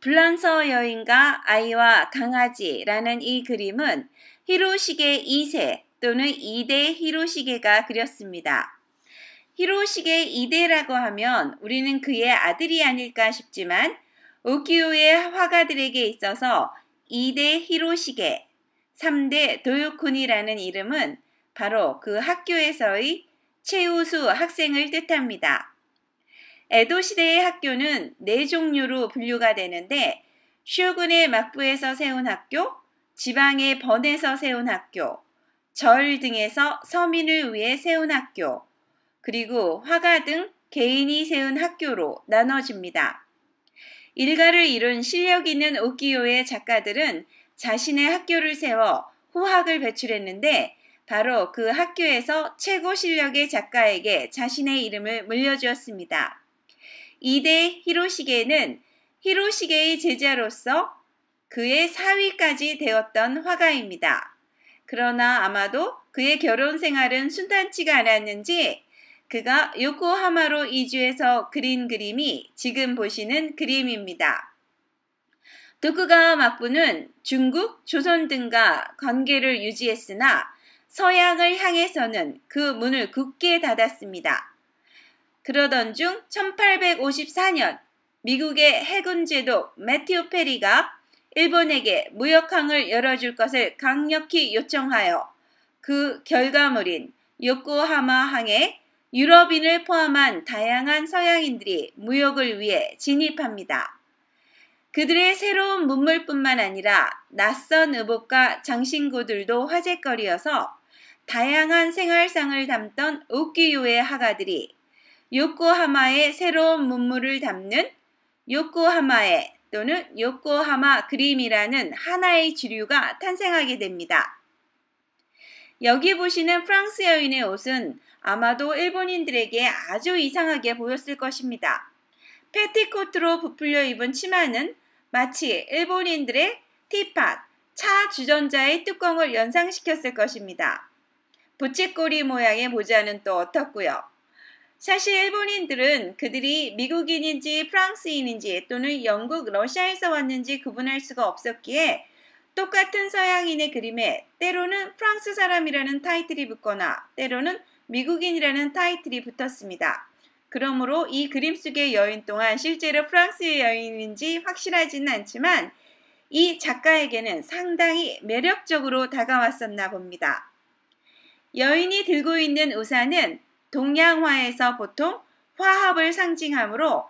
블란서 여인과 아이와 강아지라는 이 그림은 히로시게 2세 또는 2대 히로시게가 그렸습니다. 히로시게 2대라고 하면 우리는 그의 아들이 아닐까 싶지만 오키오의 화가들에게 있어서 2대 히로시게, 3대 도요콘이라는 이름은 바로 그 학교에서의 최우수 학생을 뜻합니다. 에도 시대의 학교는 네 종류로 분류가 되는데 슈군의 막부에서 세운 학교, 지방의 번에서 세운 학교, 절 등에서 서민을 위해 세운 학교, 그리고 화가 등 개인이 세운 학교로 나눠집니다. 일가를 이룬 실력 있는 오키요의 작가들은 자신의 학교를 세워 후학을 배출했는데 바로 그 학교에서 최고 실력의 작가에게 자신의 이름을 물려주었습니다. 이대 히로시게는 히로시게의 제자로서 그의 사위까지 되었던 화가입니다. 그러나 아마도 그의 결혼 생활은 순탄치가 않았는지 그가 요코하마로 이주해서 그린 그림이 지금 보시는 그림입니다. 도쿠가와 막부는 중국, 조선 등과 관계를 유지했으나 서양을 향해서는 그 문을 굳게 닫았습니다. 그러던 중 1854년 미국의 해군 제독 매오 페리가 일본에게 무역항을 열어줄 것을 강력히 요청하여 그 결과물인 요코하마항에 유럽인을 포함한 다양한 서양인들이 무역을 위해 진입합니다. 그들의 새로운 문물뿐만 아니라 낯선 의복과 장신구들도 화제거리여서 다양한 생활상을 담던 오키요의 화가들이 요코하마의 새로운 문물을 담는 요코하마의 또는 요코하마 그림이라는 하나의 주류가 탄생하게 됩니다. 여기 보시는 프랑스 여인의 옷은 아마도 일본인들에게 아주 이상하게 보였을 것입니다. 패티코트로 부풀려 입은 치마는 마치 일본인들의 티팟, 차 주전자의 뚜껑을 연상시켰을 것입니다. 부채꼬리 모양의 모자는 또 어떻고요? 사실 일본인들은 그들이 미국인인지 프랑스인인지 또는 영국, 러시아에서 왔는지 구분할 수가 없었기에 똑같은 서양인의 그림에 때로는 프랑스 사람이라는 타이틀이 붙거나 때로는 미국인이라는 타이틀이 붙었습니다. 그러므로 이 그림 속의 여인 또한 실제로 프랑스의 여인인지 확실하지는 않지만 이 작가에게는 상당히 매력적으로 다가왔었나 봅니다. 여인이 들고 있는 우산은 동양화에서 보통 화합을 상징하므로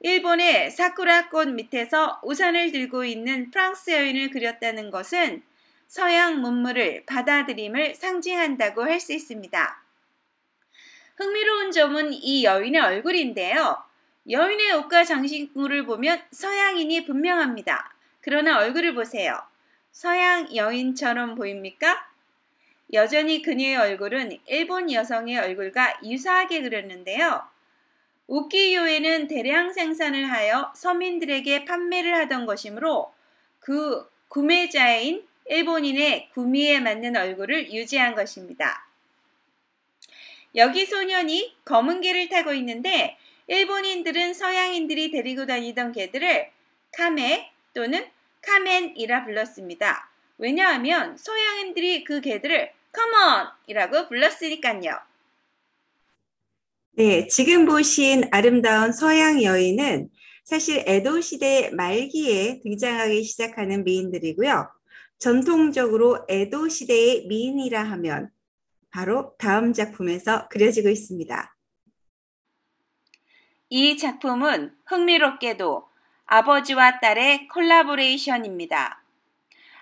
일본의 사쿠라꽃 밑에서 우산을 들고 있는 프랑스 여인을 그렸다는 것은 서양 문물을 받아들임을 상징한다고 할 수 있습니다. 흥미로운 점은 이 여인의 얼굴인데요. 여인의 옷과 장식물을 보면 서양인이 분명합니다. 그러나 얼굴을 보세요. 서양 여인처럼 보입니까? 여전히 그녀의 얼굴은 일본 여성의 얼굴과 유사하게 그렸는데요. 우키요에는 대량 생산을 하여 서민들에게 판매를 하던 것이므로 그 구매자인 일본인의 구미에 맞는 얼굴을 유지한 것입니다. 여기 소년이 검은 개를 타고 있는데 일본인들은 서양인들이 데리고 다니던 개들을 카메 또는 카멘이라 불렀습니다. 왜냐하면 서양인들이 그 개들을 Come on! 이라고 불렀으니까요. 네, 지금 보신 아름다운 서양 여인은 사실 에도 시대 말기에 등장하기 시작하는 미인들이고요. 전통적으로 에도 시대의 미인이라 하면 바로 다음 작품에서 그려지고 있습니다. 이 작품은 흥미롭게도 아버지와 딸의 콜라보레이션입니다.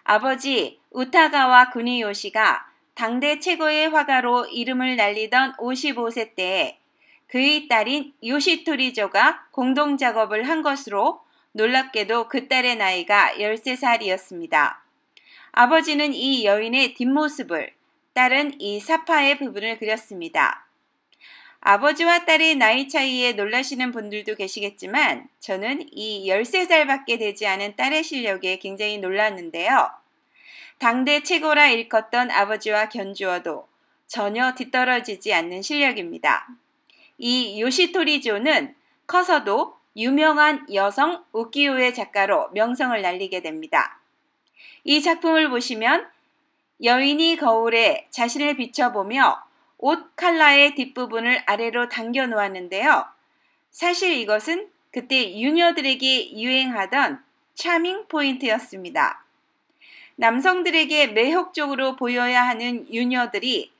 아버지 우타가와 군이요시가 당대 최고의 화가로 이름을 날리던 55세 때에 그의 딸인 요시토리조가 공동 작업을 한 것으로 놀랍게도 그 딸의 나이가 13살이었습니다. 아버지는 이 여인의 뒷모습을, 딸은 이 사파의 부분을 그렸습니다. 아버지와 딸의 나이 차이에 놀라시는 분들도 계시겠지만 저는 이 13살밖에 되지 않은 딸의 실력에 굉장히 놀랐는데요. 당대 최고라 일컫던 아버지와 견주어도 전혀 뒤떨어지지 않는 실력입니다. 이 요시토리조는 커서도 유명한 여성 우키우의 작가로 명성을 날리게 됩니다. 이 작품을 보시면 여인이 거울에 자신을 비춰보며 옷 칼라의 뒷부분을 아래로 당겨 놓았는데요. 사실 이것은 그때 유녀들에게 유행하던 차밍 포인트였습니다. 남성들에게 매혹적으로 보여야 하는 유녀들이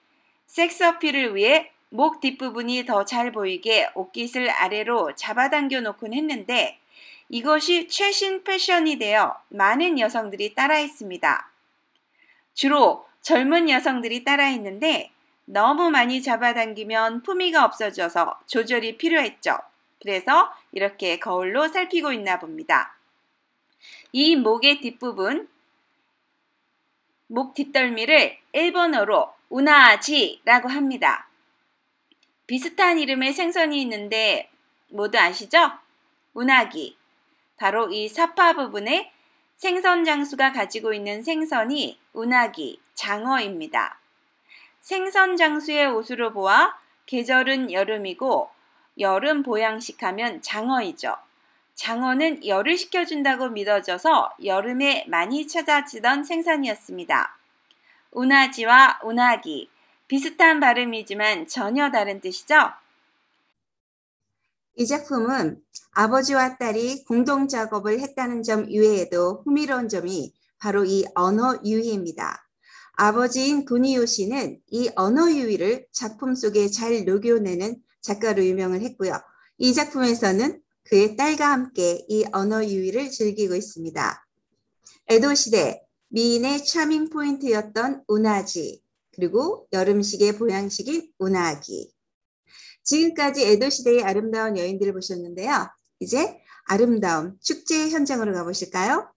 섹서피를 위해 목 뒷부분이 더 잘 보이게 옷깃을 아래로 잡아당겨 놓곤 했는데 이것이 최신 패션이 되어 많은 여성들이 따라했습니다. 주로 젊은 여성들이 따라했는데 너무 많이 잡아당기면 품위가 없어져서 조절이 필요했죠. 그래서 이렇게 거울로 살피고 있나 봅니다. 이 목의 뒷부분, 목 뒷덜미를 일본어로 우나지라고 합니다. 비슷한 이름의 생선이 있는데 모두 아시죠? 운하기. 바로 이 사파 부분에 생선 장수가 가지고 있는 생선이 운하기, 장어입니다. 생선 장수의 옷으로 보아 계절은 여름이고 여름 보양식하면 장어이죠. 장어는 열을 식혀준다고 믿어져서 여름에 많이 찾아지던 생선이었습니다. 운하지와운하기 비슷한 발음이지만 전혀 다른 뜻이죠? 이 작품은 아버지와 딸이 공동 작업을 했다는 점 이외에도 흥미로운 점이 바로 이 언어 유희입니다. 아버지인 도니요 씨는 이 언어 유희를 작품 속에 잘 녹여내는 작가로 유명을 했고요. 이 작품에서는 그의 딸과 함께 이 언어 유희를 즐기고 있습니다. 에도 시대 미인의 차밍 포인트였던 운하지 그리고 여름식의 보양식인 운하기 지금까지 에도 시대의 아름다운 여인들을 보셨는데요. 이제 아름다운 축제 현장으로 가보실까요?